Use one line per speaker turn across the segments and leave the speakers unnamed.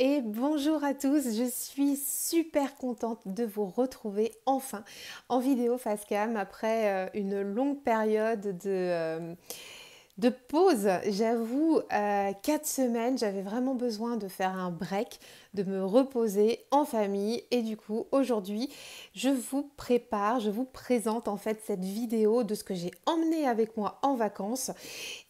et bonjour à tous, je suis super contente de vous retrouver enfin en vidéo face cam après euh, une longue période de... Euh, de pause. J'avoue, euh, quatre semaines, j'avais vraiment besoin de faire un break, de me reposer en famille. Et du coup, aujourd'hui, je vous prépare, je vous présente en fait cette vidéo de ce que j'ai emmené avec moi en vacances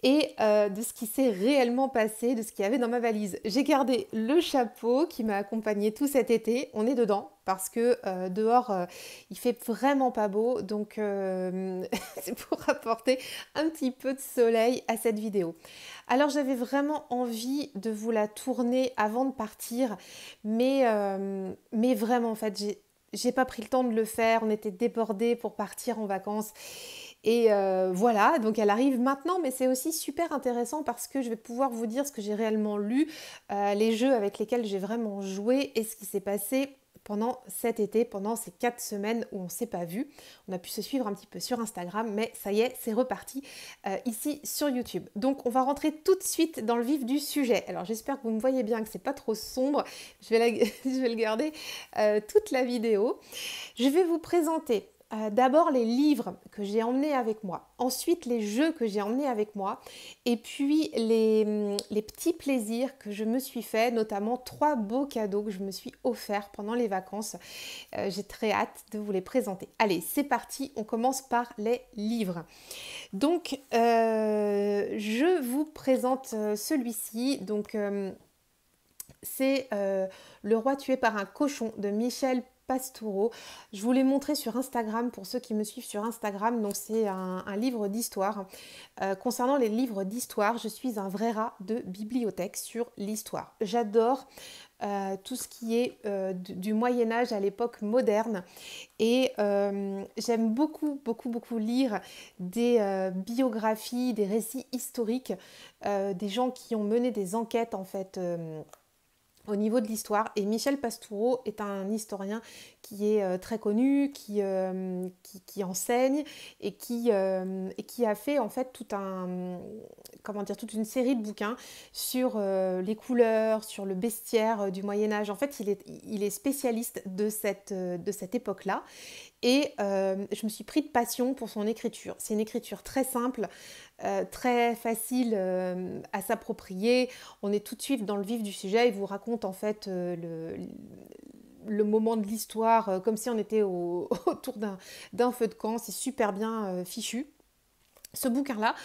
et euh, de ce qui s'est réellement passé, de ce qu'il y avait dans ma valise. J'ai gardé le chapeau qui m'a accompagné tout cet été. On est dedans parce que euh, dehors euh, il fait vraiment pas beau donc euh, c'est pour apporter un petit peu de soleil à cette vidéo. Alors j'avais vraiment envie de vous la tourner avant de partir mais, mais vraiment en fait j'ai pas pris le temps de le faire, on était débordés pour partir en vacances et voilà, donc elle arrive maintenant, mais c'est aussi super intéressant parce que je vais pouvoir vous dire ce que j'ai réellement lu, les jeux avec lesquels j'ai vraiment joué et ce qui s'est passé pendant cet été, pendant ces quatre semaines où on ne s'est pas vu. On a pu se suivre un petit peu sur Instagram, mais ça y est, c'est reparti euh, ici sur YouTube. Donc on va rentrer tout de suite dans le vif du sujet. Alors j'espère que vous me voyez bien, que c'est pas trop sombre. Je vais, le garder euh, toute la vidéo. Je vais vous présenter euh, d'abord les livres que j'ai emmenés avec moi, ensuite les jeux que j'ai emmenés avec moi, et puis les, petits plaisirs que je me suis fait, notamment trois beaux cadeaux que je me suis offerts pendant les vacances. Euh, j'ai très hâte de vous les présenter. Allez, c'est parti, on commence par les livres. Donc, euh, je vous présente celui-ci. Donc, c'est Le roi tué par un cochon de Michel Pastoureau. Je vous l'ai montré sur Instagram pour ceux qui me suivent sur Instagram. Donc c'est un, livre d'histoire. Euh, concernant les livres d'histoire, je suis un vrai rat de bibliothèque sur l'histoire. J'adore euh, tout ce qui est euh, du, Moyen Âge à l'époque moderne. Et j'aime beaucoup, beaucoup, beaucoup lire des biographies, des récits historiques, des gens qui ont mené des enquêtes en fait au niveau de l'histoire. Et Michel Pastoureau est un historien qui est euh, très connu, euh, qui, qui, enseigne et qui, euh, qui a fait en fait tout un, comment dire, toute une série de bouquins sur les couleurs, sur le bestiaire du Moyen Âge. En fait, il est, il est spécialiste de cette, de cette époque-là. Et je me suis pris de passion pour son écriture. C'est une écriture très simple, euh, très facile euh, à s'approprier. On est tout de suite dans le vif du sujet. Il vous raconte en fait euh, le, le, moment de l'histoire comme si on était autour d'un feu de camp. C'est super bien fichu. Ce bouquin-là,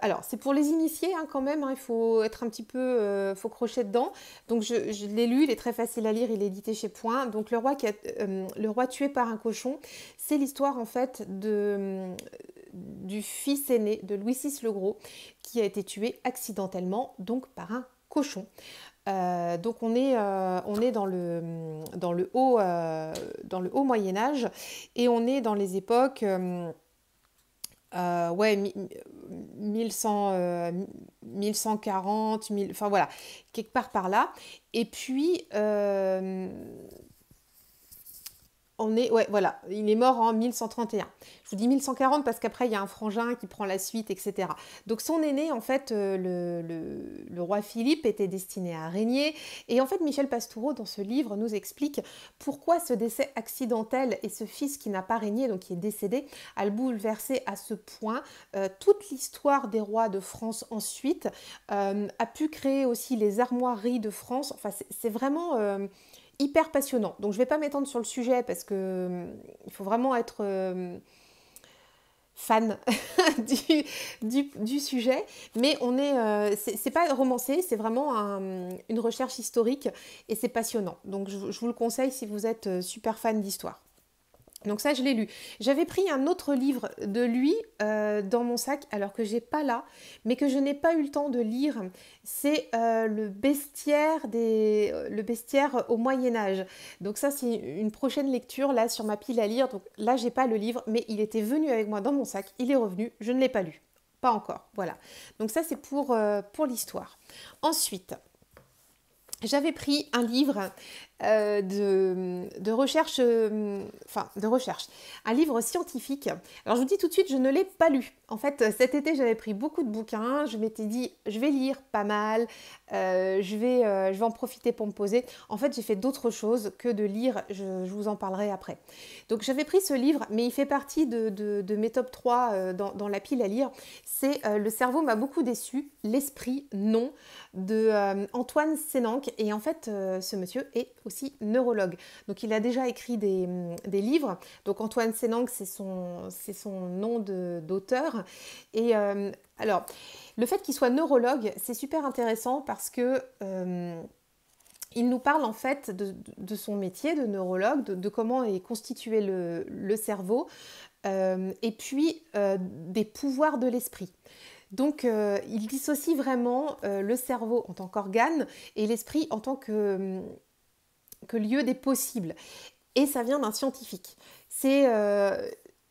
alors c'est pour les initiés hein, quand même, hein. il faut être un petit peu, faut crocher dedans. Donc je, l'ai lu, il est très facile à lire, il est édité chez Point. Donc le roi, qui le roi tué par un cochon, c'est l'histoire en fait de fils aîné de Louis VI le Gros, qui a été tué accidentellement, donc par un cochon. Euh, donc on est, euh, on est dans, le, dans, le haut, euh, dans le haut Moyen Âge et on est dans les époques... ouais, 1100, 1140, 1000, enfin voilà, quelque part par là. Et puis, est, ouais, voilà, il est mort en 1131. Je vous dis 1140 parce qu'après, il y a un frangin qui prend la suite, etc. Donc son aîné, en fait, euh, le, roi Philippe était destiné à régner. Et en fait, Michel Pastoureau, dans ce livre, nous explique pourquoi ce décès accidentel et ce fils qui n'a pas régné, donc qui est décédé, a bouleversé à ce point. Euh, toute l'histoire des rois de France ensuite euh, a pu créer aussi les armoiries de France. Enfin, c'est vraiment hyper passionnant. Donc je ne vais pas m'étendre sur le sujet parce que hum, il faut vraiment être hum, fan du, du, sujet, mais on est, euh, c'est pas romancé, c'est vraiment une recherche historique et c'est passionnant. Donc je, vous le conseille si vous êtes euh, super fan d'histoire. Donc ça, je l'ai lu. J'avais pris un autre livre de lui euh, dans mon sac, alors que j'ai pas là, mais que je n'ai pas eu le temps de lire. C'est euh, le bestiaire des, euh, le bestiaire au Moyen Âge. Donc ça, c'est une prochaine lecture là sur ma pile à lire. Donc là, j'ai pas le livre, mais il était venu avec moi dans mon sac. Il est revenu. Je ne l'ai pas lu. Pas encore. Voilà. Donc ça, c'est pour pour l'histoire. Ensuite, j'avais pris un livre euh, de, recherche, euh, enfin de recherche, un livre scientifique. Alors je vous dis tout de suite, je ne l'ai pas lu. En fait, cet été, j'avais pris beaucoup de bouquins. Je m'étais dit, je vais lire pas mal, euh, je, vais, je vais en profiter pour me poser. En fait, j'ai fait d'autres choses que de lire. Je, vous en parlerai après. Donc j'avais pris ce livre, mais il fait partie de, de, mes top 3 dans, dans, la pile à lire. C'est Le cerveau m'a beaucoup déçu, l'esprit non, de Antoine Sénanque. Et en fait, ce monsieur est aussi neurologue. Donc il a déjà écrit des, mm, livres. Donc Antoine Sénang, c'est son, son nom d'auteur. Et euh, alors, le fait qu'il soit neurologue, c'est super intéressant parce que... Euh, il nous parle en fait de, son métier de neurologue, de, comment est constitué le, cerveau, euh, et puis des pouvoirs de l'esprit. Donc il dissocie vraiment le cerveau en tant qu'organe et l'esprit en tant que que lieu des possibles. Et ça vient d'un scientifique. C'est euh,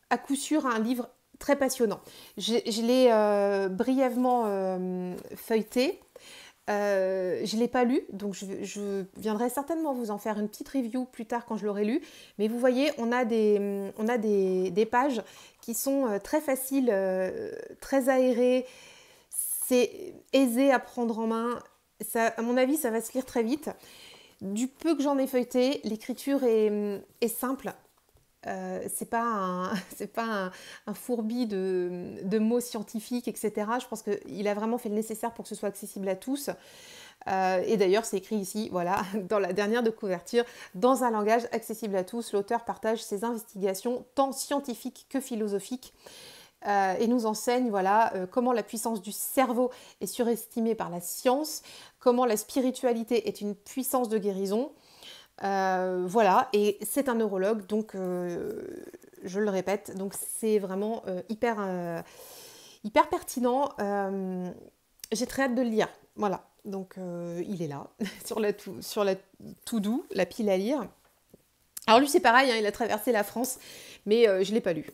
à coup sûr un livre très passionnant. Je, l'ai euh, brièvement euh, feuilleté. je ne l'ai pas lu, donc je, viendrai certainement vous en faire une petite review plus tard quand je l'aurai lu. Mais vous voyez, on a des, on a des, des pages qui sont très faciles, très aérées. C'est aisé à prendre en main. Ça, à mon avis, ça va se lire très vite. Du peu que j'en ai feuilleté, l'écriture est, simple. Ce euh, c'est pas un, c'est fourbi de, mots scientifiques, etc. Je pense qu'il a vraiment fait le nécessaire pour que ce soit accessible à tous. Euh, et d'ailleurs, c'est écrit ici, voilà, dans la dernière de couverture, dans un langage accessible à tous, l'auteur partage ses investigations tant scientifiques que philosophiques euh, et nous enseigne voilà, euh, comment la puissance du cerveau est surestimée par la science, comment la spiritualité est une puissance de guérison. Euh, voilà, et c'est un neurologue, donc je le répète, donc c'est vraiment hyper, hyper pertinent. J'ai très hâte de le lire. Voilà, donc il est là, sur la tout, sur la tout doux, la pile à lire. Alors lui c'est pareil, hein, il a traversé la France, mais je ne l'ai pas lu.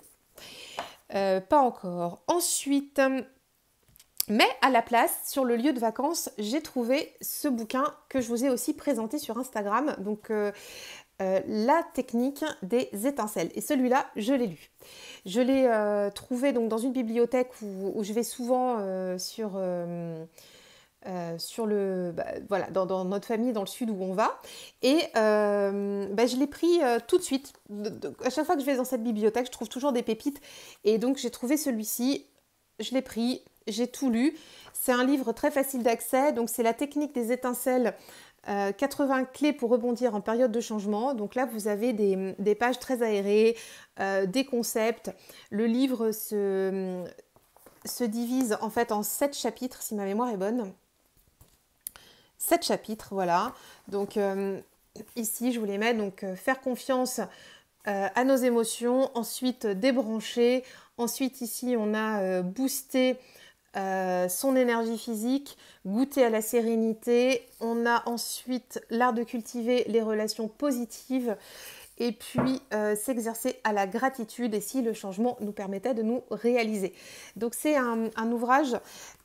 Euh, pas encore. Ensuite, mais à la place, sur le lieu de vacances, j'ai trouvé ce bouquin que je vous ai aussi présenté sur Instagram. Donc, euh, euh, la technique des étincelles. Et celui-là, je l'ai lu. Je l'ai trouvé donc dans une bibliothèque où, je vais souvent sur, euh, sur le, bah, voilà, dans, notre famille, dans le sud où on va. Et euh, bah, je l'ai pris euh, tout de suite. à chaque fois que je vais dans cette bibliothèque, je trouve toujours des pépites. Et donc j'ai trouvé celui-ci, je l'ai pris, j'ai tout lu. C'est un livre très facile d'accès, donc c'est la technique des étincelles. 80 clés pour rebondir en période de changement. Donc là, vous avez des, pages très aérées, des concepts. Le livre se, se divise en fait en 7 chapitres, si ma mémoire est bonne sept chapitres, voilà. Donc euh, ici, je vous les mets, donc euh, faire confiance euh, à nos émotions, ensuite débrancher, ensuite ici on a boosté son énergie physique, goûter à la sérénité, on a ensuite l'art de cultiver les relations positives et puis euh, s'exercer à la gratitude et si le changement nous permettait de nous réaliser. Donc c'est un, ouvrage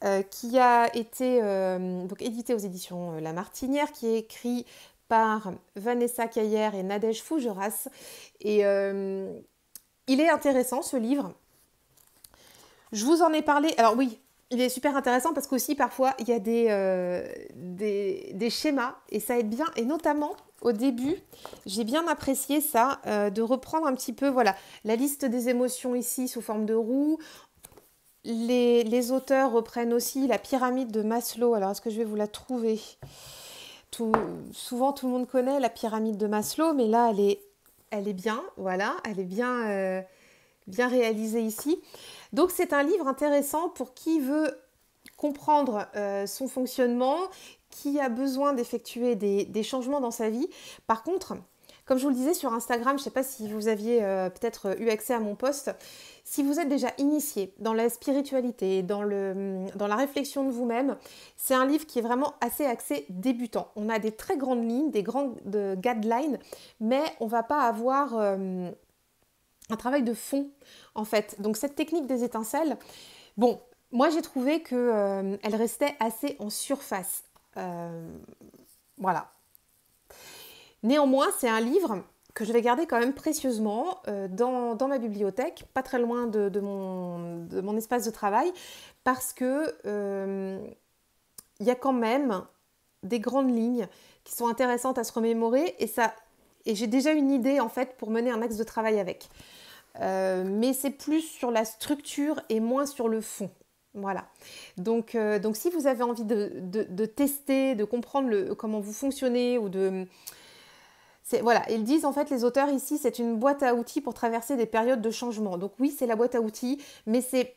euh, qui a été euh, donc édité aux éditions La Martinière, qui est écrit par Vanessa Caillère et Nadège Fougeras. Et il est intéressant ce livre. Je vous en ai parlé. Alors oui, il est super intéressant parce qu'aussi parfois il y a euh, des, des, schémas et ça aide bien. Et notamment au début, j'ai bien apprécié ça, euh, de reprendre un petit peu voilà, la liste des émotions ici sous forme de roue. Les, auteurs reprennent aussi la pyramide de Maslow. Alors est-ce que je vais vous la trouver Souvent tout le monde connaît la pyramide de Maslow, mais là elle est, elle est bien, voilà, elle est bien, euh, bien réalisée ici. Donc c'est un livre intéressant pour qui veut comprendre euh, son fonctionnement, qui a besoin d'effectuer des, changements dans sa vie. Par contre, comme je vous le disais sur Instagram, je ne sais pas si vous aviez euh, peut-être euh, eu accès à mon post, si vous êtes déjà initié dans la spiritualité, dans, le, mm, dans la réflexion de vous-même, c'est un livre qui est vraiment assez axé débutant. On a des très grandes lignes, des grandes guidelines, mais on ne va pas avoir un travail de fond en fait. Donc cette technique des étincelles, bon, moi j'ai trouvé que euh, elle restait assez en surface. Euh, voilà. Néanmoins, c'est un livre que je vais garder quand même précieusement euh, dans, ma bibliothèque, pas très loin de, mon, de mon, espace de travail, parce que il y a quand même des grandes lignes qui sont intéressantes à se remémorer et ça et j'ai déjà une idée en fait pour mener un axe de travail avec. Euh, mais c'est plus sur la structure et moins sur le fond. Voilà. Donc, euh, donc si vous avez envie de, tester, de comprendre le, comment vous fonctionnez ou de... Voilà, ils disent en fait les auteurs ici, c'est une boîte à outils pour traverser des périodes de changement. Donc oui, c'est la boîte à outils, mais c'est...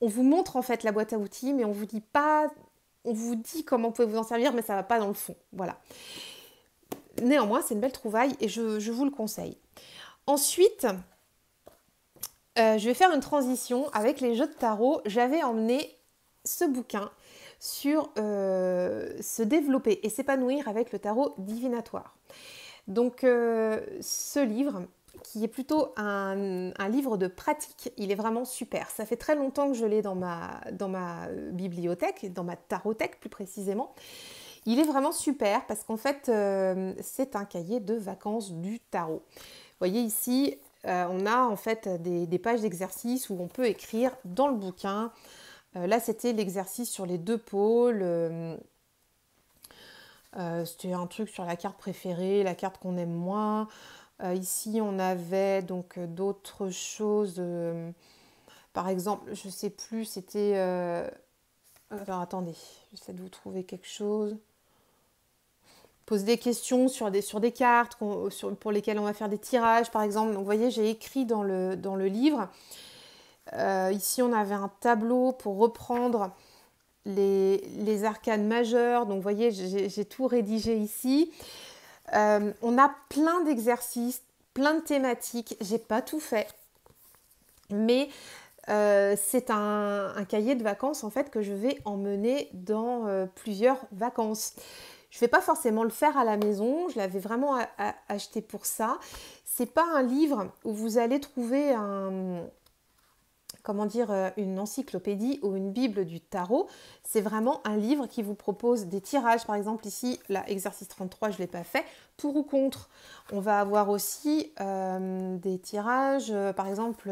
On vous montre en fait la boîte à outils, mais on vous dit pas... On vous dit comment vous pouvez vous en servir, mais ça ne va pas dans le fond. Voilà néanmoins, c'est une belle trouvaille et je, vous le conseille. Ensuite, euh, je vais faire une transition avec les jeux de tarot. J'avais emmené ce bouquin sur euh, se développer et s'épanouir avec le tarot divinatoire. Donc euh, ce livre, qui est plutôt un, livre de pratique, il est vraiment super. Ça fait très longtemps que je l'ai dans ma, dans ma bibliothèque, dans ma tarothèque plus précisément. Il est vraiment super parce qu'en fait, euh, c'est un cahier de vacances du tarot. Vous voyez ici, euh, on a en fait des, pages d'exercices où on peut écrire dans le bouquin. Euh, là, c'était l'exercice sur les deux pôles. c'était un truc sur la carte préférée, la carte qu'on aime moins. ici, on avait donc d'autres choses. par exemple, je sais plus, c'était alors attendez, j'essaie de vous trouver quelque chose pose des questions sur des, sur des cartes pour lesquelles on va faire des tirages, par exemple. Donc, vous voyez, j'ai écrit dans le, dans le livre. Euh, ici, on avait un tableau pour reprendre les, arcanes majeures. Donc, vous voyez, j'ai tout rédigé ici. Euh, on a plein d'exercices, plein de thématiques. J'ai pas tout fait, mais euh, c'est un, un, cahier de vacances en fait que je vais emmener dans plusieurs vacances. Je ne vais pas forcément le faire à la maison, je l'avais vraiment acheté pour ça. C'est pas un livre où vous allez trouver un comment dire, euh, une encyclopédie ou une bible du tarot. C'est vraiment un livre qui vous propose des tirages. Par exemple, ici, l'exercice 33, je ne l'ai pas fait, pour ou contre. On va avoir aussi euh, des tirages, euh, par exemple,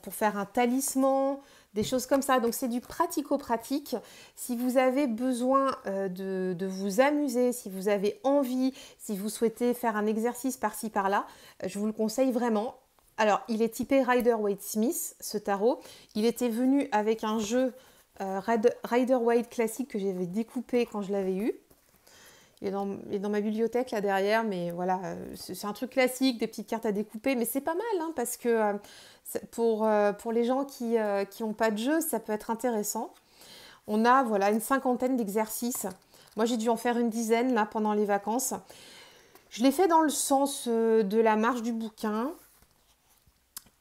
pour faire un talisman, des choses comme ça. Donc c'est du pratico-pratique. Si vous avez besoin euh, de, vous amuser, si vous avez envie, si vous souhaitez faire un exercice par-ci par-là, euh, je vous le conseille vraiment. Alors il est typé Rider-Waite-Smith, ce tarot. Il était venu avec un jeu euh, rider White classique que j'avais découpé quand je l'avais eu. Il dans, dans ma bibliothèque là derrière, mais voilà, euh, c'est un truc classique, des petites cartes à découper, mais c'est pas mal hein, parce que euh, euh, pour, les gens qui n'ont pas de jeu, ça peut être intéressant. On a voilà une cinquantaine d'exercices. Moi j'ai dû en faire une dizaine là pendant les vacances. Je l'ai fait dans le sens de la marge du bouquin.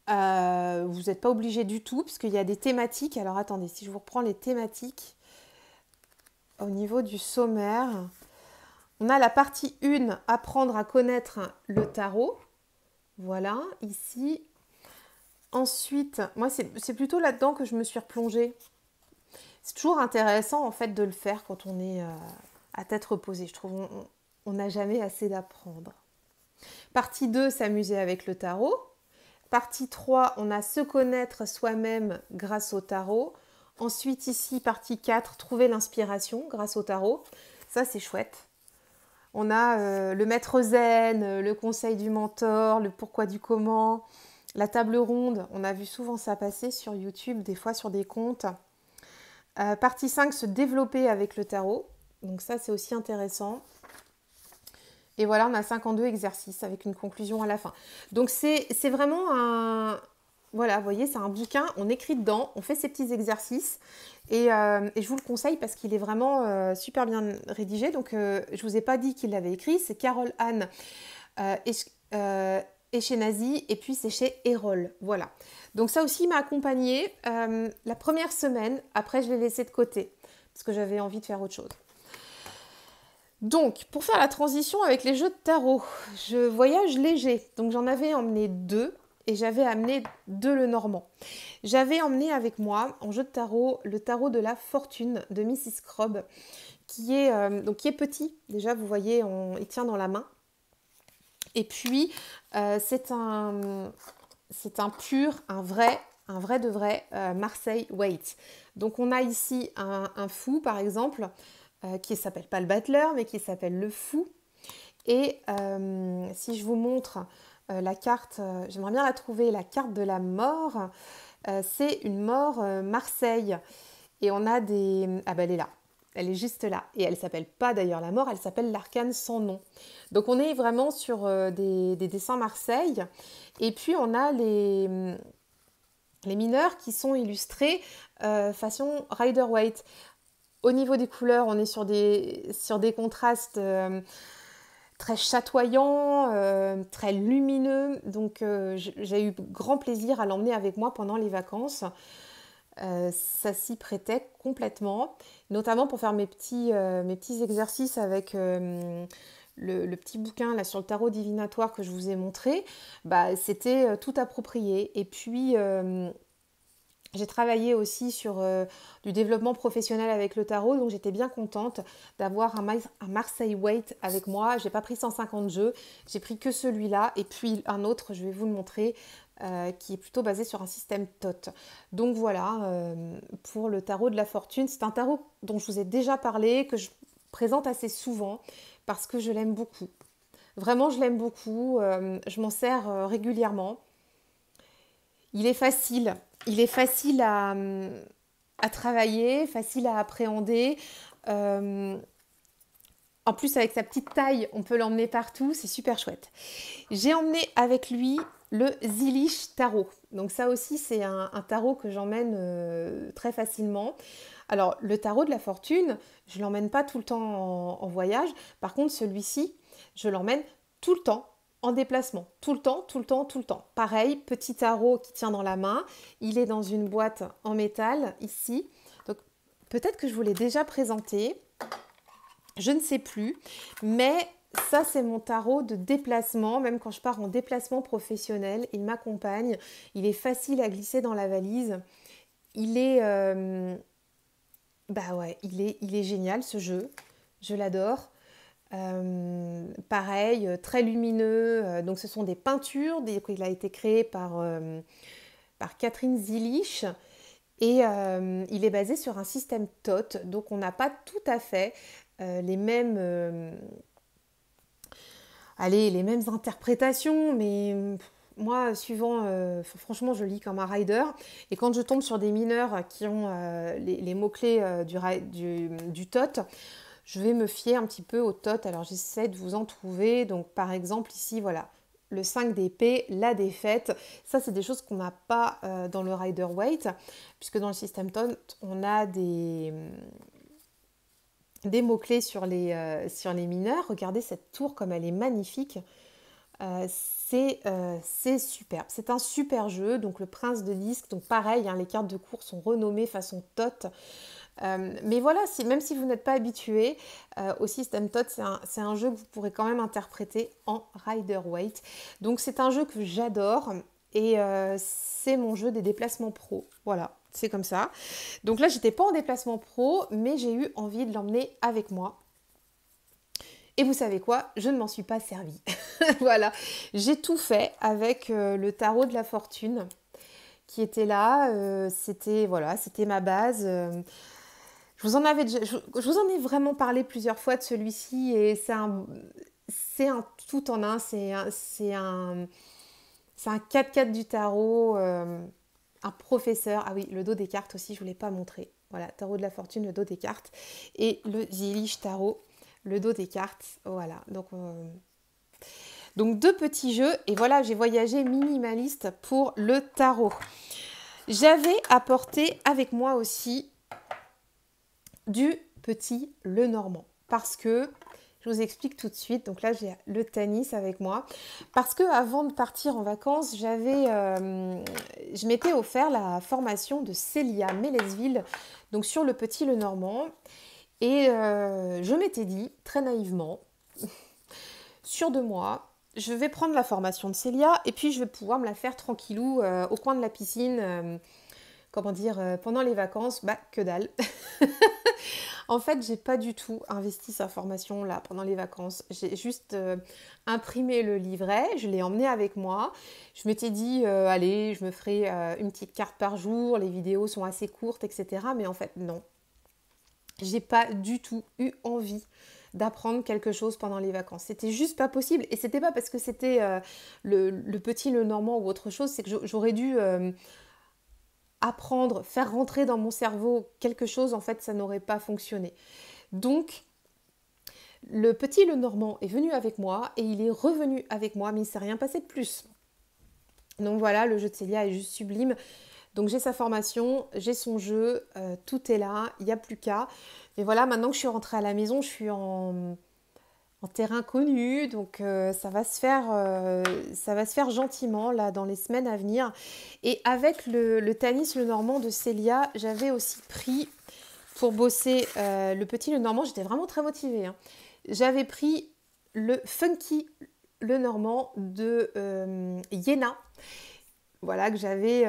vous n'êtes pas obligé du tout parce qu'il y a des thématiques. Alors attendez, si je vous reprends les thématiques au niveau du sommaire, on a la partie 1, apprendre à connaître le tarot. Voilà, ici. Ensuite, moi, c'est plutôt là-dedans que je me suis replongée. C'est toujours intéressant, en fait, de le faire quand on est euh, à tête reposée. Je trouve on n'a jamais assez d'apprendre. Partie 2, s'amuser avec le tarot. Partie 3, on a se connaître soi-même grâce au tarot. Ensuite, ici, partie 4, trouver l'inspiration grâce au tarot. Ça, c'est chouette. On a euh, le maître zen, euh, le conseil du mentor, le pourquoi du comment, la table ronde. On a vu souvent ça passer sur YouTube, des fois sur des comptes. Euh, partie 5, se développer avec le tarot. Donc ça, c'est aussi intéressant. Et voilà, on a 52 exercices avec une conclusion à la fin. Donc c'est vraiment un, voilà, vous voyez, c'est un bouquin, on écrit dedans, on fait ses petits exercices. Euh, et, je vous le conseille parce qu'il est vraiment euh, super bien rédigé. Donc, euh, je ne vous ai pas dit qu'il l'avait écrit. C'est Carole Anne et, chez Nazi, et puis c'est chez Erol. Voilà. Donc, ça aussi m'a accompagnée la première semaine. Après, je l'ai laissé de côté parce que j'avais envie de faire autre chose. Donc, pour faire la transition avec les jeux de tarot, je voyage léger. Donc, j'en avais emmené deux et j'avais amené de le normand. J'avais emmené avec moi en jeu de tarot le tarot de la fortune de Mrs. Crobb qui est, euh, donc qui est petit. Déjà, vous voyez, on, il tient dans la main. Et puis, euh, c'est un, c'est un pur, un vrai, un vrai de vrai euh, Marseille Weight. Donc, on a ici un, fou, par exemple, qui s'appelle pas le battleur, mais qui s'appelle le fou. Et si je vous montre euh, la carte, euh, j'aimerais bien la trouver, la carte de la mort, euh, c'est une mort Marseille. Et on a des... Ah bah elle est là, elle est juste là. Et elle s'appelle pas d'ailleurs la mort, elle s'appelle l'arcane sans nom. Donc on est vraiment sur des, dessins Marseille. Et puis on a les, mm, les mineurs qui sont illustrés façon Rider-Waite. Au niveau des couleurs, on est sur des, sur des contrastes très chatoyant, euh, très lumineux. Donc euh, j'ai eu grand plaisir à l'emmener avec moi pendant les vacances. Euh, ça s'y prêtait complètement, notamment pour faire mes petits, mes petits exercices avec le, le, petit bouquin là sur le tarot divinatoire que je vous ai montré. Bah, c'était tout approprié. Et puis j'ai travaillé aussi sur euh, du développement professionnel avec le tarot, donc j'étais bien contente d'avoir un, Marseille Weight avec moi. J'ai pas pris 150 jeux, j'ai pris que celui-là et puis un autre, je vais vous le montrer, euh, qui est plutôt basé sur un système TOT. Donc voilà, euh, pour le tarot de la fortune, c'est un tarot dont je vous ai déjà parlé, que je présente assez souvent parce que je l'aime beaucoup. Vraiment, je l'aime beaucoup, je m'en sers régulièrement. Il est facile. Il est facile à, travailler, facile à appréhender. Euh, en plus, avec sa petite taille, on peut l'emmener partout. C'est super chouette. J'ai emmené avec lui le Zilich Tarot. Donc ça aussi, c'est un, tarot que j'emmène euh, très facilement. Alors, le tarot de la fortune, je l'emmène pas tout le temps en voyage. Par contre, celui-ci, je l'emmène tout le temps en déplacement, tout le temps, tout le temps, tout le temps. Pareil, petit tarot qui tient dans la main, il est dans une boîte en métal ici. Donc peut-être que je vous l'ai déjà présenté, je ne sais plus, mais ça c'est mon tarot de déplacement, même quand je pars en déplacement professionnel, il m'accompagne, il est facile à glisser dans la valise, il est... Euh, bah ouais, il est, il est génial ce jeu, je l'adore. Euh, pareil, euh, très lumineux. Euh, donc ce sont des peintures. il a été créé par, Catherine Zilich. Et il est basé sur un système TOT. Donc on n'a pas tout à fait les mêmes... allez, les mêmes interprétations, mais moi, suivant, franchement, je lis comme un rider. Et quand je tombe sur des mineurs qui ont les, mots-clés du, du, du, TOT, je vais me fier un petit peu au tot. Alors j'essaie de vous en trouver. Donc par exemple ici, voilà, le 5 d'épée, la défaite. Ça, c'est des choses qu'on n'a pas euh, dans le rider weight, puisque dans le système tot, on a des, mm, des mots-clés sur, les, euh, sur les mineurs. Regardez cette tour comme elle est magnifique. Euh, c'est superbe. C'est un super jeu. Donc le prince de disque, donc pareil, hein, les cartes de cours sont renommées façon tot. Euh, mais voilà, même si vous n'êtes pas habitué euh, au système Tot, c'est un, jeu que vous pourrez quand même interpréter en Rider Weight. Donc c'est un jeu que j'adore et euh, c'est mon jeu des déplacements pro. Voilà, c'est comme ça. Donc là, j'étais pas en déplacement pro, mais j'ai eu envie de l'emmener avec moi. Et vous savez quoi Je ne m'en suis pas servi. voilà, j'ai tout fait avec le tarot de la fortune qui était là. c'était voilà, c'était ma base. Je vous en avais je, vous en ai vraiment parlé plusieurs fois de celui-ci et c'est un, c'est un tout en un, c'est un, c'est un, un 4 du tarot, euh, un professeur. Ah oui, le dos des cartes aussi, je ne vous l'ai pas montré. Voilà, tarot de la fortune, le dos des cartes et le Zilich tarot, le dos des cartes. Voilà, donc euh, donc deux petits jeux et voilà, j'ai voyagé minimaliste pour le tarot. J'avais apporté avec moi aussi du petit Le Normand, Parce que, je vous explique tout de suite, donc là j'ai le tennis avec moi. Parce que avant de partir en vacances, j'avais, euh, je m'étais offert la formation de Célia Mélesville, donc sur le petit Le Normand, Et euh, je m'étais dit, très naïvement, sur de moi, je vais prendre la formation de Célia et puis je vais pouvoir me la faire tranquillou euh, au coin de la piscine comment dire, euh, pendant les vacances, bah que dalle. en fait, j'ai pas du tout investi sa formation là pendant les vacances. J'ai juste euh, imprimé le livret, je l'ai emmené avec moi. Je m'étais dit, euh, allez, je me ferai une petite carte par jour, les vidéos sont assez courtes, etc. Mais en fait, non. J'ai pas du tout eu envie d'apprendre quelque chose pendant les vacances. C'était juste pas possible. Et c'était pas parce que c'était le, petit, le normand ou autre chose, c'est que j'aurais dû apprendre, faire rentrer dans mon cerveau quelque chose, en fait, ça n'aurait pas fonctionné. Donc, le petit le Normand est venu avec moi et il est revenu avec moi, mais il ne s'est rien passé de plus. Donc voilà, le jeu de Célia est juste sublime. Donc j'ai sa formation, j'ai son jeu, euh, tout est là, il n'y a plus qu'à. Mais voilà, maintenant que je suis rentrée à la maison, je suis en terrain connu. Donc euh, ça, va se faire, euh, ça va se faire gentiment là dans les semaines à venir. Et avec le, le Tanis le Normand de Célia, j'avais aussi pris pour bosser euh, le petit le Normand. J'étais vraiment très motivée. Hein. J'avais pris le Funky le Normand de Yéna. Voilà, que j'avais.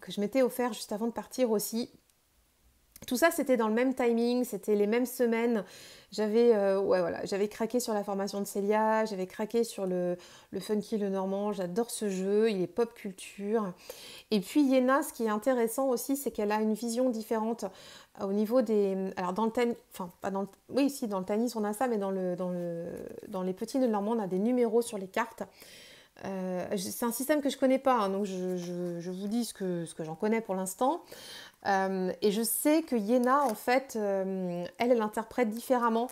que je m'étais offert juste avant de partir aussi tout ça, c'était dans le même timing, c'était les mêmes semaines. J'avais euh, craqué sur la formation de Célia, j'avais craqué sur le, Funky le Normand, j'adore ce jeu, il est pop culture. Et puis Yéna, ce qui est intéressant aussi, c'est qu'elle a une vision différente euh, au niveau des... Alors dans le tennis, enfin pas dans le... Oui, si, dans le tennis on a ça, mais dans, le, dans, le, dans les petits le Normand, on a des numéros sur les cartes. Euh, c'est un système que je connais pas, hein, donc je, vous dis que, ce que j'en connais pour l'instant. Euh, et je sais que Yéna, en fait, euh, elle, elle interprète différemment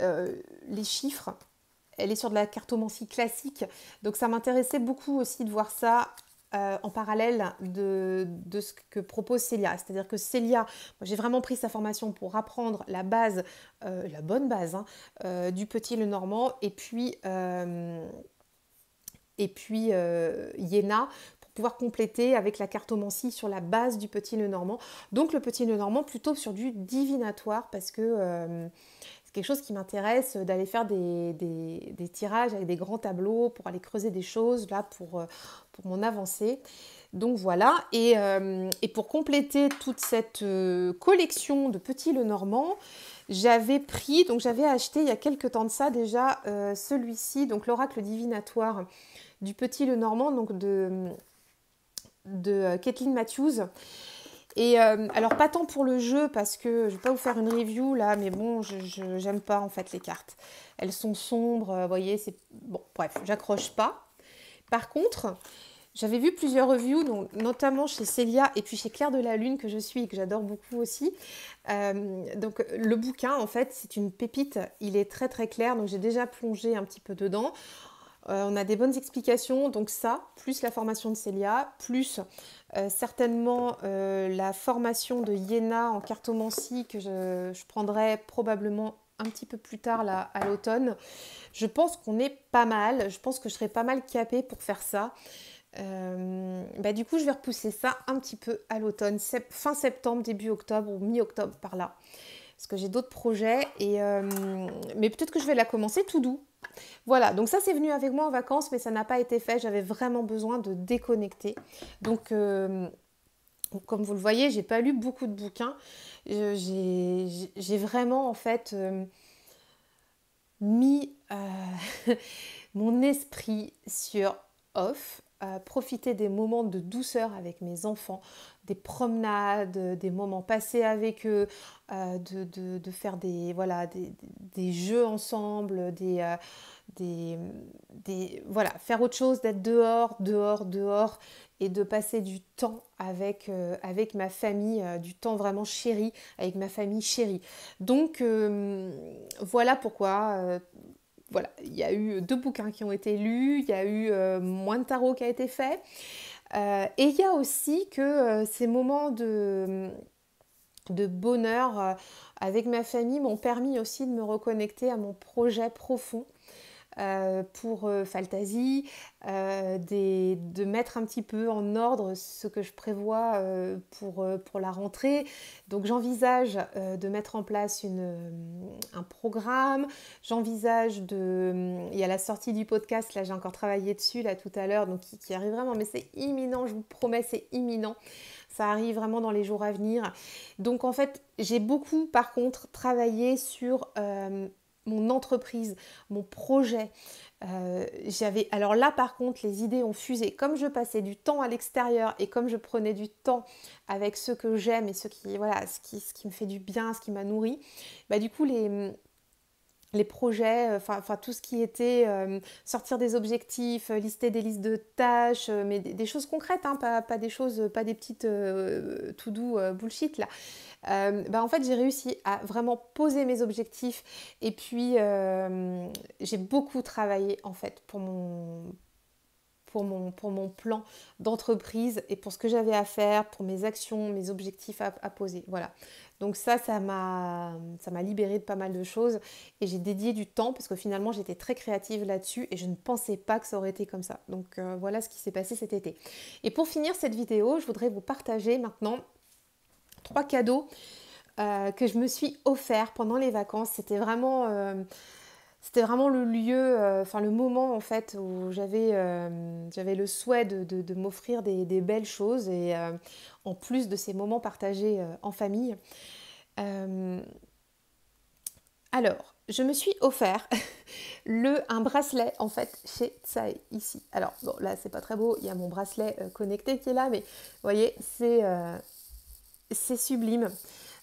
euh, les chiffres. Elle est sur de la cartomancie classique. Donc ça m'intéressait beaucoup aussi de voir ça en parallèle de, de, ce que propose Célia. C'est-à-dire que Célia, j'ai vraiment pris sa formation pour apprendre la base, la bonne base, hein, du petit le normand. Et puis et puis euh, Yéna pouvoir compléter avec la cartomancie sur la base du petit le normand. Donc le petit le normand plutôt sur du divinatoire parce que euh, c'est quelque chose qui m'intéresse d'aller faire des, tirages avec des grands tableaux pour aller creuser des choses là pour, euh, pour mon avancée. Donc voilà, et, euh, pour compléter toute cette collection de petit le normand, j'avais pris, donc j'avais acheté il y a quelques temps de ça déjà celui-ci, donc l'oracle divinatoire du petit le normand, donc de de euh, Kathleen Matthews. Et euh, alors pas tant pour le jeu parce que je vais pas vous faire une review là, mais bon, je j'aime pas en fait les cartes. Elles sont sombres, euh, vous voyez, c'est bon. Bref, j'accroche pas. Par contre, j'avais vu plusieurs reviews, notamment chez Célia et puis chez Claire de la Lune que je suis et que j'adore beaucoup aussi. donc le bouquin en fait, c'est une pépite. Il est très très clair, donc j'ai déjà plongé un petit peu dedans. Euh, on a des bonnes explications, donc ça, plus la formation de Célia, plus euh, certainement euh, la formation de Yéna en cartomancie que je, prendrai probablement un petit peu plus tard là, à l'automne. Je pense qu'on est pas mal, je pense que je serai pas mal capée pour faire ça. Bah, du coup, je vais repousser ça un petit peu à l'automne, fin septembre, début octobre ou mi-octobre par là. Parce que j'ai d'autres projets, et, mais peut-être que je vais la commencer tout doux, voilà, donc ça c'est venu avec moi en vacances, mais ça n'a pas été fait. J'avais vraiment besoin de déconnecter. Donc, euh, comme vous le voyez, j'ai pas lu beaucoup de bouquins. Euh, j'ai vraiment en fait euh, mis mon esprit sur off profiter des moments de douceur avec mes enfants, des promenades, des moments passés avec eux, euh, de, faire des, voilà, des, jeux ensemble, des, euh, des, des, voilà, faire autre chose, d'être dehors, dehors, dehors, et de passer du temps avec, euh, avec ma famille, du temps vraiment chéri, avec ma famille chérie. Donc voilà pourquoi voilà, il y a eu deux bouquins qui ont été lus, il y a eu euh, moins de tarot qui a été fait. Euh, et il y a aussi que euh, ces moments de bonheur avec ma famille m'ont permis aussi de me reconnecter à mon projet profond euh, pour euh, euh de mettre un petit peu en ordre ce que je prévois euh, pour, pour, la rentrée. Donc j'envisage de mettre en place une, un programme, j'envisage de... Il y a la sortie du podcast, là j'ai encore travaillé dessus, là tout à l'heure, donc qui arrive vraiment, mais c'est imminent, je vous promets, c'est imminent. Ça arrive vraiment dans les jours à venir. Donc en fait, j'ai beaucoup par contre travaillé sur mon entreprise, mon projet. Euh, j'avais alors là par contre les idées ont fusé. Comme je passais du temps à l'extérieur et comme je prenais du temps avec ce que j'aime et ce qui voilà ce qui, ce qui me fait du bien, ce qui m'a nourri, bah du coup les les projets, euh, enfin tout ce qui était euh, sortir des objectifs, euh, lister des listes de tâches, mais des, choses concrètes, hein, pas, des choses, pas des petites tout doux bullshit là. Bah, en fait, j'ai réussi à vraiment poser mes objectifs et puis j'ai beaucoup travaillé en fait pour mon, pour mon, pour mon plan d'entreprise et pour ce que j'avais à faire, pour mes actions, mes objectifs à, poser. Voilà. Donc ça, ça m'a libéré de pas mal de choses et j'ai dédié du temps parce que finalement j'étais très créative là-dessus et je ne pensais pas que ça aurait été comme ça. Donc euh, voilà ce qui s'est passé cet été. Et pour finir cette vidéo, je voudrais vous partager maintenant trois cadeaux euh, que je me suis offert pendant les vacances. C'était vraiment... Euh, c'était vraiment le lieu, euh, enfin le moment en fait où j'avais euh, le souhait de, m'offrir des, belles choses et euh, en plus de ces moments partagés en famille. alors, je me suis offert le, un bracelet en fait chez Tsai ici. Alors bon là c'est pas très beau, il y a mon bracelet connecté qui est là, mais vous voyez c'est sublime.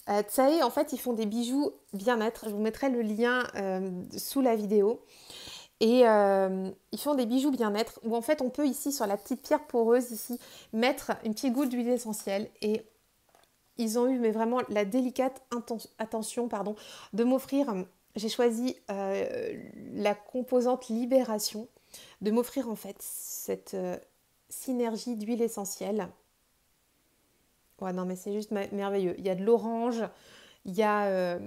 Euh, Tsae, en fait, ils font des bijoux bien-être. Je vous mettrai le lien euh, sous la vidéo. Et euh, ils font des bijoux bien-être où en fait on peut ici sur la petite pierre poreuse ici mettre une petite goutte d'huile essentielle et ils ont eu mais vraiment la délicate attention pardon, de m'offrir, j'ai choisi euh, la composante libération, de m'offrir en fait cette synergie d'huile essentielle Ouais, non, mais c'est juste merveilleux. Il y a de l'orange, il y a. Euh,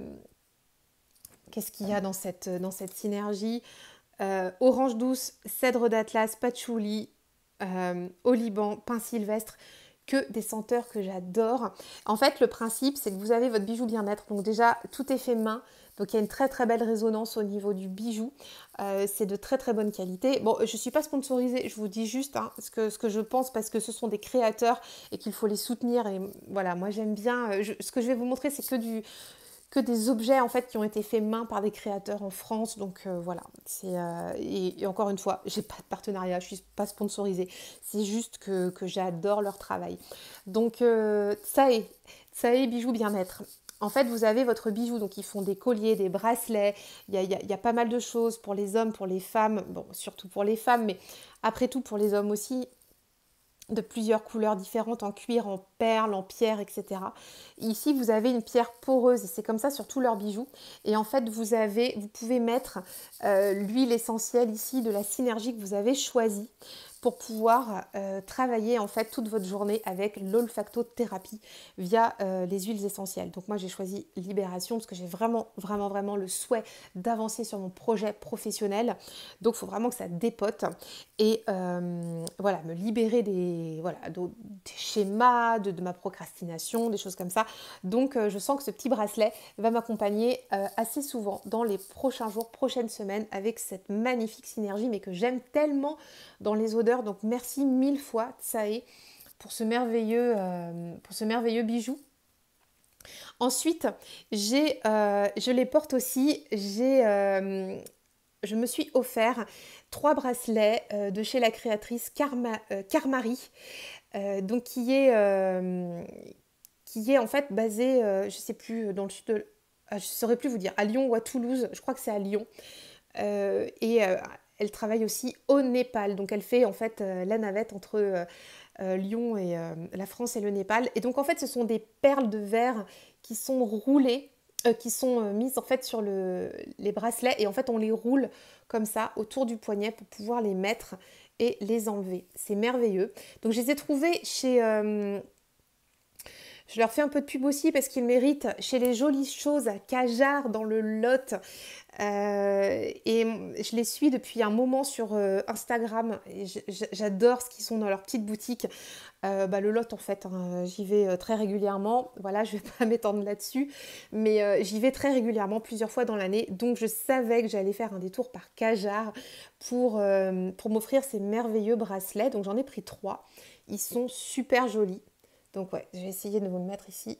qu'est-ce qu'il y a dans cette, dans cette synergie euh, Orange douce, cèdre d'Atlas, patchouli, euh, oliban, pain sylvestre que des senteurs que j'adore. En fait, le principe, c'est que vous avez votre bijou bien-être. Donc déjà, tout est fait main. Donc il y a une très très belle résonance au niveau du bijou. Euh, c'est de très très bonne qualité. Bon, je ne suis pas sponsorisée, je vous dis juste hein, ce, que, ce que je pense parce que ce sont des créateurs et qu'il faut les soutenir. Et voilà, moi j'aime bien. Euh, ce que je vais vous montrer, c'est que du que des objets en fait qui ont été faits main par des créateurs en France. Donc euh, voilà, c'est et, encore une fois, j'ai pas de partenariat, je suis pas sponsorisée. C'est juste que, j'adore leur travail. Donc ça ça est, ça est bijoux bien-être en fait, vous avez votre bijou. Donc, ils font des colliers, des bracelets. Il y, a, pas mal de choses pour les hommes, pour les femmes. Bon, surtout pour les femmes, mais après tout, pour les hommes aussi. De plusieurs couleurs différentes, en cuir, en perles, en pierre, etc. Ici, vous avez une pierre poreuse. et C'est comme ça sur tous leurs bijoux. Et en fait, vous, avez, vous pouvez mettre euh, l'huile essentielle ici de la synergie que vous avez choisie pour pouvoir euh, travailler en fait toute votre journée avec l'olfactothérapie via euh, les huiles essentielles. Donc moi j'ai choisi Libération parce que j'ai vraiment vraiment vraiment le souhait d'avancer sur mon projet professionnel. Donc il faut vraiment que ça dépote et euh, voilà me libérer des voilà des schémas de, de, ma procrastination, des choses comme ça. Donc je sens que ce petit bracelet va m'accompagner assez souvent dans les prochains jours, prochaines semaines avec cette magnifique synergie mais que j'aime tellement dans les odeurs donc merci mille fois, Tsae, pour ce merveilleux, euh, pour ce merveilleux bijou. Ensuite, j'ai, euh, je les porte aussi. J'ai, euh, je me suis offert trois bracelets de chez la créatrice Karma, Karmari, donc qui est, qui est en fait basé, je ne sais plus, dans le sud de, ah, je saurais plus vous dire, à Lyon ou à Toulouse, je crois que c'est à Lyon. et elle travaille aussi au Népal. Donc elle fait en fait euh, la navette entre euh, euh, Lyon et la France et le Népal. Et donc en fait ce sont des perles de verre qui sont roulées, qui sont mises en fait sur le, les bracelets et en fait on les roule comme ça autour du poignet pour pouvoir les mettre et les enlever. C'est merveilleux. Donc je les ai trouvées chez je leur fais un peu de pub aussi parce qu'ils méritent chez les jolies choses à Cajar dans le Lot. Euh, et je les suis depuis un moment sur euh, Instagram. J'adore ce qu'ils sont dans leur petite boutique. Euh, bah, le Lot, en fait, hein, j'y vais très régulièrement. Voilà, je ne vais pas m'étendre là-dessus, mais j'y vais très régulièrement, plusieurs fois dans l'année. Donc, je savais que j'allais faire un détour par Cajar pour, pour m'offrir ces merveilleux bracelets. Donc, j'en ai pris trois. Ils sont super jolis. Donc ouais, je vais essayer de vous le mettre ici.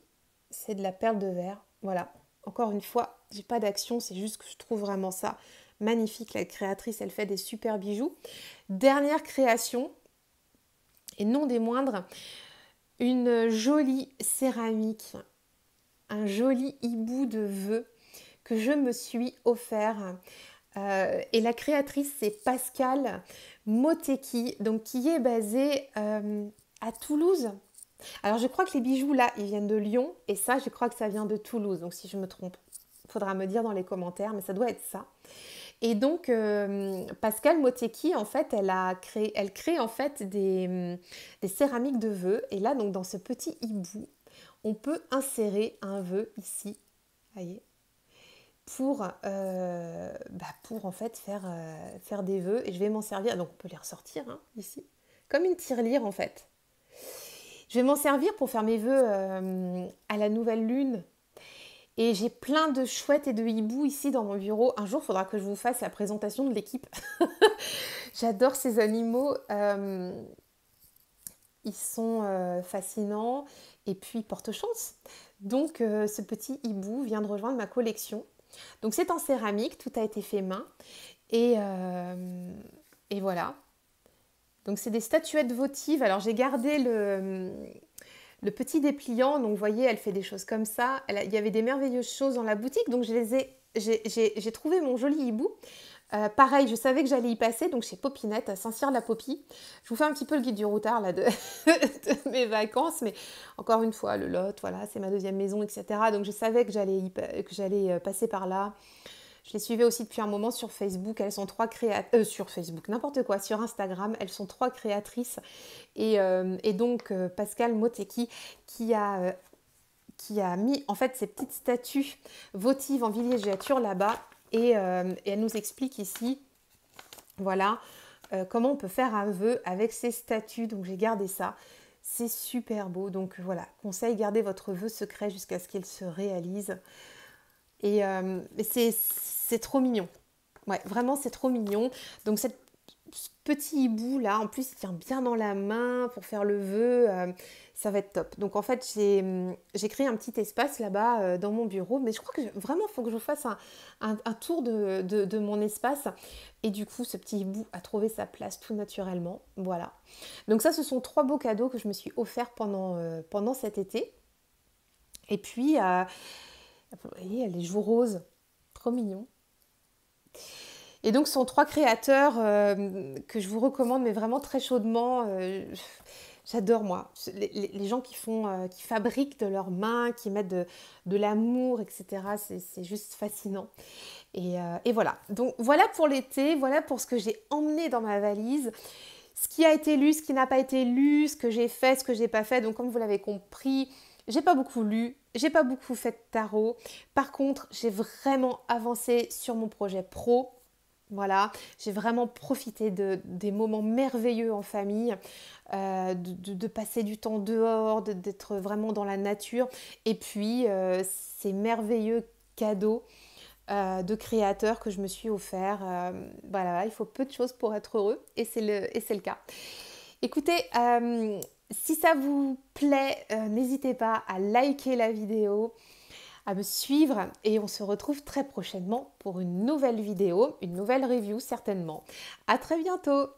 C'est de la perle de verre. Voilà. Encore une fois, j'ai pas d'action, c'est juste que je trouve vraiment ça magnifique. La créatrice, elle fait des super bijoux. Dernière création, et non des moindres, une jolie céramique, un joli hibou de vœux que je me suis offert. Euh, et la créatrice, c'est Pascal Moteki, donc qui est basée euh, à Toulouse. Alors je crois que les bijoux là, ils viennent de Lyon et ça, je crois que ça vient de Toulouse. Donc si je me trompe, faudra me dire dans les commentaires, mais ça doit être ça. Et donc euh, Pascal Moteki, en fait, elle a créé, elle crée en fait hum, des, céramiques de vœux. Et là, donc dans ce petit hibou, on peut insérer un vœu ici, pour, euh, bah, pour en fait faire, euh, faire des vœux. Et je vais m'en servir. Donc on peut les ressortir hein, ici, comme une tirelire en fait. Je vais m'en servir pour faire mes vœux euh, à la nouvelle lune. Et j'ai plein de chouettes et de hiboux ici dans mon bureau. Un jour, il faudra que je vous fasse la présentation de l'équipe. J'adore ces animaux. Euh, ils sont euh, fascinants et puis ils portent chance. Donc, ce petit hibou vient de rejoindre ma collection. Donc, c'est en céramique, tout a été fait main. et voilà. Donc c'est des statuettes votives. Alors j'ai gardé le, le, petit dépliant. Donc vous voyez, elle fait des choses comme ça. il y avait des merveilleuses choses dans la boutique. Donc je les ai, j'ai trouvé mon joli hibou. Euh, pareil, je savais que j'allais y passer, donc chez Popinette à Saint-Cyr-la-Popie. Je vous fais un petit peu le guide du routard là, de, mes vacances, mais encore une fois, le Lot, voilà, c'est ma deuxième maison, etc. Donc je savais que j'allais euh, passer par là. Je les suivais aussi depuis un moment sur Facebook. Elles sont trois créatrices. Euh, sur Facebook, n'importe quoi, sur Instagram. Elles sont trois créatrices. Et, euh, donc, euh, Pascal Moteki, qui a. qui a mis en fait ces petites statues votives en villégiature là-bas et, elle nous explique ici, voilà, comment on peut faire un vœu avec ces statues. Donc j'ai gardé ça. C'est super beau. Donc voilà, conseil, gardez votre vœu secret jusqu'à ce qu'il se réalise. Et c'est c'est trop mignon. Ouais, vraiment, c'est trop mignon. Donc, ce petit hibou là, en plus il tient bien dans la main pour faire le vœu, euh, ça va être top. Donc en fait j'ai hum, créé un petit espace là-bas euh, dans mon bureau, mais je crois que vraiment il faut que je vous fasse un, tour de, mon espace. Et du coup ce petit hibou a trouvé sa place tout naturellement. Voilà. Donc ça ce sont trois beaux cadeaux que je me suis offert pendant, euh, pendant cet été. Et puis, vous voyez, les joues rose. trop mignon. Et donc, ce sont trois créateurs euh, que je vous recommande, mais vraiment très chaudement. Euh, j'adore, moi. Les, gens qui font, euh, qui fabriquent de leurs mains, qui mettent de, l'amour, etc. C'est juste fascinant. Et, et, voilà. Donc, voilà pour l'été. Voilà pour ce que j'ai emmené dans ma valise. Ce qui a été lu, ce qui n'a pas été lu, ce que j'ai fait, ce que j'ai pas fait. Donc, comme vous l'avez compris, j'ai pas beaucoup lu, j'ai pas beaucoup fait de tarot. Par contre, j'ai vraiment avancé sur mon projet pro. Voilà, j'ai vraiment profité de, des moments merveilleux en famille, euh, de, passer du temps dehors, d'être vraiment dans la nature. Et puis, euh, ces merveilleux cadeaux euh, de créateurs que je me suis offert. voilà, il faut peu de choses pour être heureux et c'est le, et le cas. Écoutez, si ça vous plaît, euh, n'hésitez pas à liker la vidéo, à me suivre et on se retrouve très prochainement pour une nouvelle vidéo, une nouvelle review certainement. À très bientôt